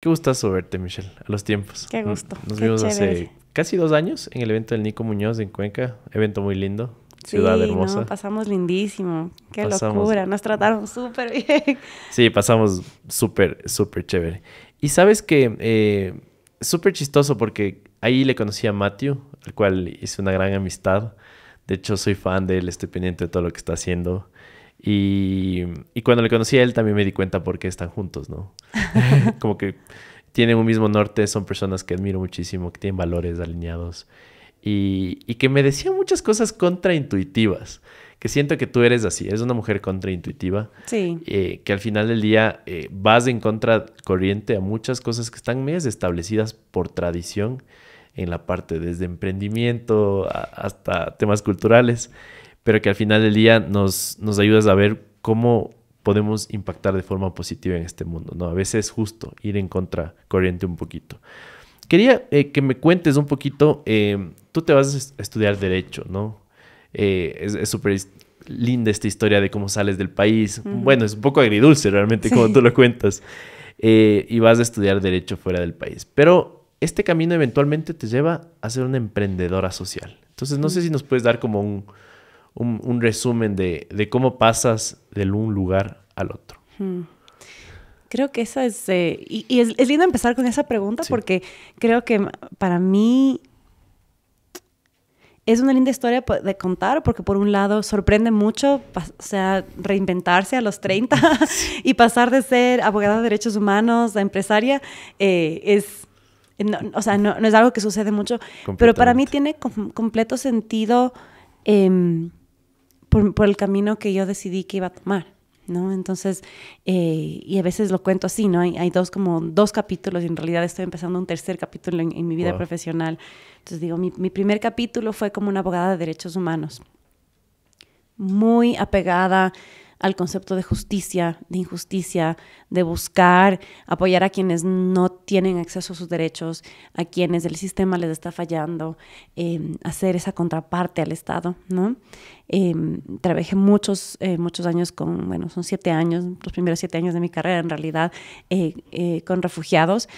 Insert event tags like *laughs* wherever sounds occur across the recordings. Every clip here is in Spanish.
Qué gustazo verte, Michelle, a los tiempos. Qué gusto. Nos vimos hace casi dos años en el evento del Nico Muñoz en Cuenca. Evento muy lindo. Ciudad sí, hermosa. pasamos lindísimo. Qué locura. Nos trataron súper bien. *laughs* Sí, pasamos súper, súper chévere. Y sabes que eh, súper chistoso porque ahí le conocí a Matthew, al cual hice una gran amistad. De hecho, soy fan de él, estoy pendiente de todo lo que está haciendo. Y, cuando le conocí a él también me di cuenta por qué están juntos, ¿no? *laughs* *laughs* Como que tienen un mismo norte, son personas que admiro muchísimo, que tienen valores alineados y, que me decían muchas cosas contraintuitivas, que siento que tú eres así, eres una mujer contraintuitiva, sí. Eh, que al final del día eh, vas en contra corriente a muchas cosas que están medio establecidas por tradición en la parte desde emprendimiento hasta temas culturales pero que al final del día nos, nos ayudas a ver cómo podemos impactar de forma positiva en este mundo, ¿no? A veces es justo ir en contra corriente un poquito. Quería eh, que me cuentes un poquito, eh, tú te vas a estudiar derecho, ¿no? Eh, es súper linda esta historia de cómo sales del país. Bueno, es un poco agridulce realmente como tú lo cuentas. y vas a estudiar derecho fuera del país. Pero este camino eventualmente te lleva a ser una emprendedora social. Entonces, no sé si nos puedes dar como un, un, resumen de, cómo pasas de un lugar al otro. Hmm. Creo que esa es... Eh, y, es, lindo empezar con esa pregunta porque creo que para mí es una linda historia de contar porque por un lado sorprende mucho, o sea, reinventarse a los 30 *laughs* y pasar de ser abogada de derechos humanos a empresaria eh, es... o sea, no, es algo que sucede mucho, pero para mí tiene completo sentido eh, por, el camino que yo decidí que iba a tomar. ¿no? Entonces, eh, y a veces lo cuento así, ¿no? Hay, hay, dos como dos capítulos y en realidad estoy empezando un tercer capítulo en, mi vida profesional. Entonces digo, mi, primer capítulo fue como una abogada de derechos humanos, muy apegada al concepto de justicia, de injusticia, de buscar apoyar a quienes no tienen acceso a sus derechos, a quienes el sistema les está fallando, eh, hacer esa contraparte al Estado, ¿no? Em, trabajé muchos, eh, muchos años con, bueno, son siete años, los primeros siete años de mi carrera en realidad, eh, eh, con refugiados,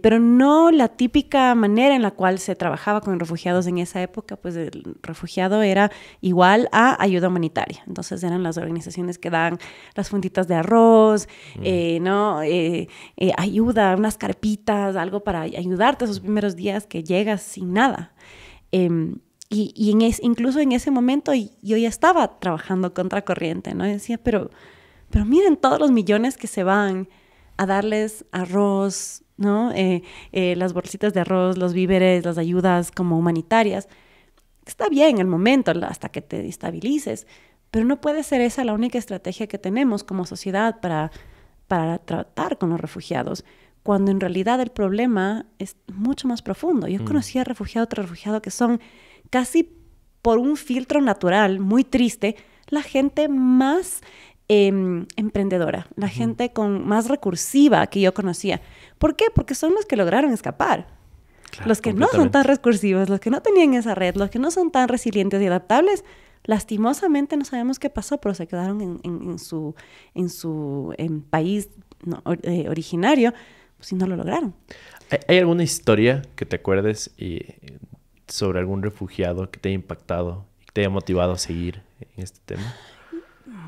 pero no la típica manera en la cual se trabajaba con refugiados en esa época, pues el refugiado era igual a ayuda humanitaria. Entonces eran las organizaciones que dan las funditas de arroz, mm. ¿no? ayuda, unas carpitas, algo para ayudarte esos primeros días que llegas sin nada. Eh, y, en incluso en ese momento yo ya estaba trabajando contra corriente, ¿no? Y decía, pero, pero miren todos los millones que se van a darles arroz, ¿no? Eh, eh, las bolsitas de arroz, los víveres, las ayudas como humanitarias. Está bien el momento hasta que te estabilices, pero no puede ser esa la única estrategia que tenemos como sociedad para, para tratar con los refugiados, cuando en realidad el problema es mucho más profundo. Yo mm. conocí a refugiado tras refugiado que son casi por un filtro natural muy triste, la gente más em, emprendedora, la gente con más recursiva que yo conocía. ¿Por qué? Porque son los que lograron escapar. los que no son tan recursivos, los que no tenían esa red, los que no son tan resilientes y adaptables, lastimosamente no sabemos qué pasó, pero se quedaron en, su, en su em, país eh, originario, si pues, no lo lograron. ¿Hay alguna historia que te acuerdes y sobre algún refugiado que te haya impactado y que te haya motivado a seguir en este tema?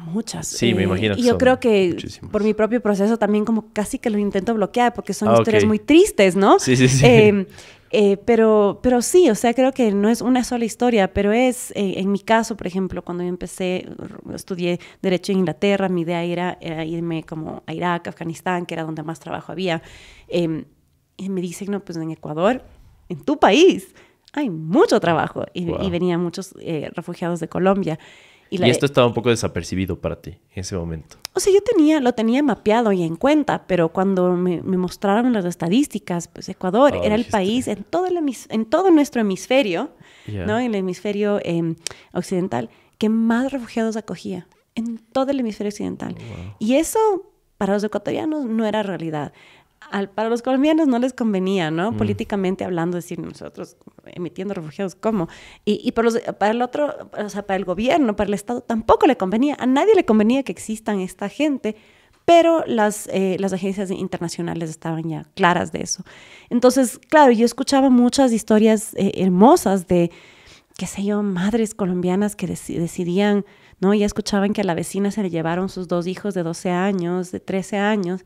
Muchas. Sí, me eh, imagino. Que y yo creo que por mi propio proceso también como casi que lo intento bloquear porque son ah, historias muy tristes, ¿no? Sí, sí, sí. Eh, eh, pero, pero sí, o sea, creo que no es una sola historia, pero es, en mi caso, por ejemplo, cuando yo empecé, estudié Derecho en Inglaterra, mi idea era, era irme como a Irak, Afganistán, que era donde más trabajo había. Em, y me dicen, no, pues en Ecuador, en tu país, hay mucho trabajo y, venían muchos eh, refugiados de Colombia. Y, esto estaba un poco desapercibido para ti en ese momento. O sea, yo tenía, lo tenía mapeado y en cuenta, pero cuando me, mostraron las estadísticas, pues Ecuador ah, era el país en todo, en todo nuestro hemisferio, ¿no? En el hemisferio em, occidental, que más refugiados acogía, en todo el hemisferio occidental. Y eso para los ecuatorianos no era realidad para los colombianos no les convenía, ¿no? Mm. Políticamente hablando, decir nosotros emitiendo refugiados, ¿cómo? Y, para, el otro, o sea, para el gobierno, para el Estado, tampoco le convenía, a nadie le convenía que existan esta gente, pero las, eh, las agencias internacionales estaban ya claras de eso. Entonces, claro, yo escuchaba muchas historias eh, hermosas de, qué sé yo, madres colombianas que decidían, ¿no? Ya escuchaban que a la vecina se le llevaron sus dos hijos de 12 años, de 13 años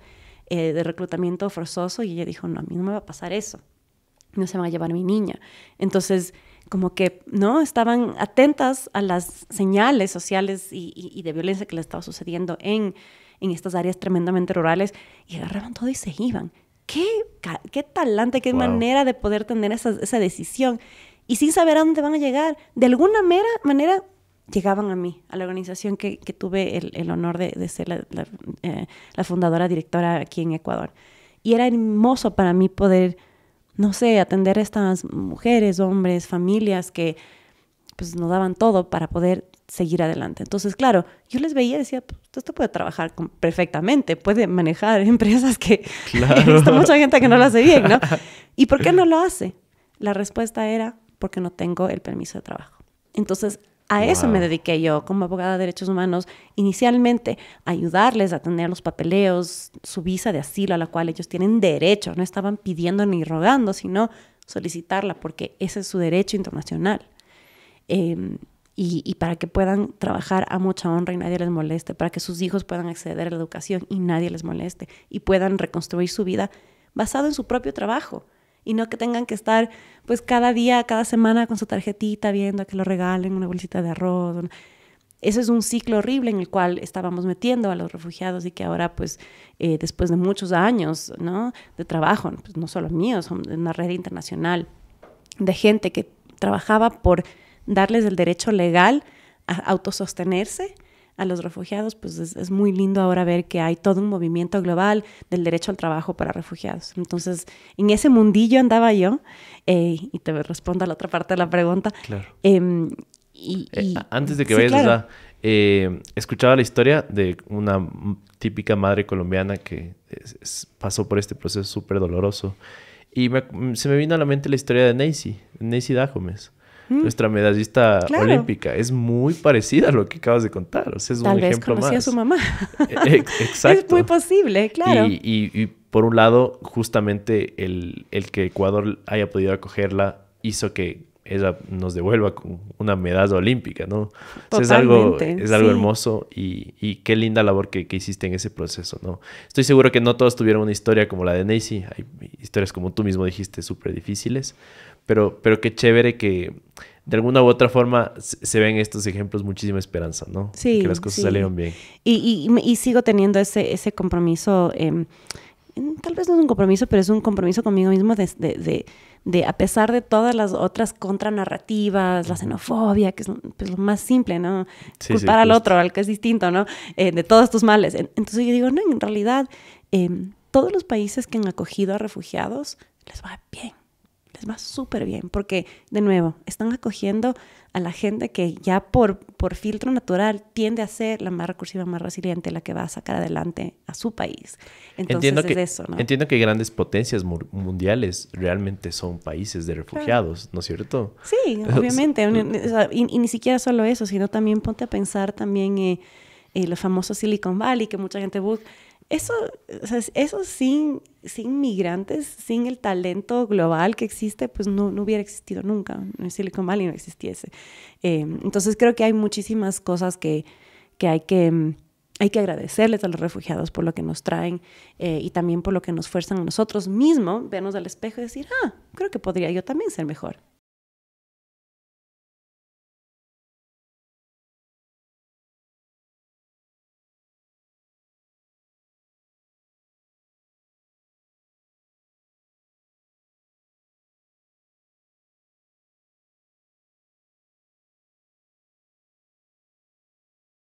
eh, de reclutamiento forzoso y ella dijo, no, a mí no me va a pasar eso, no se va a llevar mi niña. Entonces, como que, ¿no? Estaban atentas a las señales sociales y, de violencia que le estaba sucediendo en, en estas áreas tremendamente rurales y agarraban todo y se iban. Qué, qué talante, qué manera de poder tener esa, decisión. Y sin saber a dónde van a llegar. De alguna mera manera llegaban a mí, a la organización que, tuve el, honor de, ser eh, la, fundadora, directora aquí en Ecuador. Y era hermoso para mí poder, no sé, atender a estas mujeres, hombres, familias que pues nos daban todo para poder seguir adelante. Entonces, claro, yo les veía y decía, pues, esto puede trabajar perfectamente, puede manejar *laughs* empresas que *laughs* claro. Hay mucha gente que no lo hace bien, ¿no? *laughs* ¿Y por qué no lo hace? La respuesta era, porque no tengo el permiso de trabajo. Entonces, a eso me dediqué yo como abogada de derechos humanos, inicialmente, ayudarles a tener los papeleos, su visa de asilo a la cual ellos tienen derecho, no estaban pidiendo ni rogando, sino solicitarla porque ese es su derecho internacional. Em, y, para que puedan trabajar a mucha honra y nadie les moleste, para que sus hijos puedan acceder a la educación y nadie les moleste, y puedan reconstruir su vida basado en su propio trabajo, y no que tengan que estar pues cada día, cada semana con su tarjetita viendo a que lo regalen una bolsita de arroz. Ese Eso es un ciclo horrible en el cual estábamos metiendo a los refugiados y que ahora pues eh, después de muchos años ¿no? de trabajo, pues, no solo mío son una red internacional de gente que trabajaba por darles el derecho legal a autosostenerse a los refugiados, pues es, muy lindo ahora ver que hay todo un movimiento global del derecho al trabajo para refugiados. Entonces, en ese mundillo andaba yo, eh, y te respondo a la otra parte de la pregunta. Claro. Em, y, eh, antes de que veas vayas, eh, escuchaba la historia de una típica madre colombiana que pasó por este proceso súper doloroso. Y se me vino a la mente la historia de Nancy, Nancy Dajomes nuestra medallista olímpica. Es muy parecida a lo que acabas de contar. O sea, es Tal un vez ejemplo a su mamá. *laughs* E-, exacto. Es muy posible, claro. Y, por un lado, justamente el, que Ecuador haya podido acogerla hizo que ella nos devuelva una medalla olímpica, ¿no? Totalmente, es algo, hermoso y, qué linda labor que, que, hiciste en ese proceso, ¿no? Estoy seguro que no todos tuvieron una historia como la de Nancy, hay historias como tú mismo dijiste súper difíciles, pero, pero qué chévere que de alguna u otra forma se ven estos ejemplos muchísima esperanza, ¿no? Sí. que las cosas salieron bien. Y, y, sigo teniendo ese, ese compromiso, em, tal vez no es un compromiso, pero es un compromiso conmigo mismo de, de, a pesar de todas las otras contranarrativas, la xenofobia, que es lo pues, más simple, ¿no? Culpar al otro, al que es distinto, ¿no? Eh, de todos tus males. Entonces yo digo, no, en realidad, em, todos los países que han acogido a refugiados les va bien va súper bien, porque de nuevo, están acogiendo a la gente que ya por, por filtro natural tiende a ser la más recursiva, más resiliente, la que va a sacar adelante a su país. entiendo que, eso, Entiendo que grandes potencias mundiales realmente son países de refugiados, ¿no es cierto? Sí, *laughs* obviamente. y, ni siquiera solo eso, sino también ponte a pensar también eh, eh, los famosos Silicon Valley, que mucha gente busca eso, eso sin, migrantes, sin el talento global que existe, pues no, hubiera existido nunca. Silicon Valley no existiese. Eh, entonces creo que hay muchísimas cosas que, hay que mm, hay que agradecerles a los refugiados por lo que nos traen eh, y también por lo que nos fuerzan a nosotros mismos, vernos al espejo y decir, ah, creo que podría yo también ser mejor.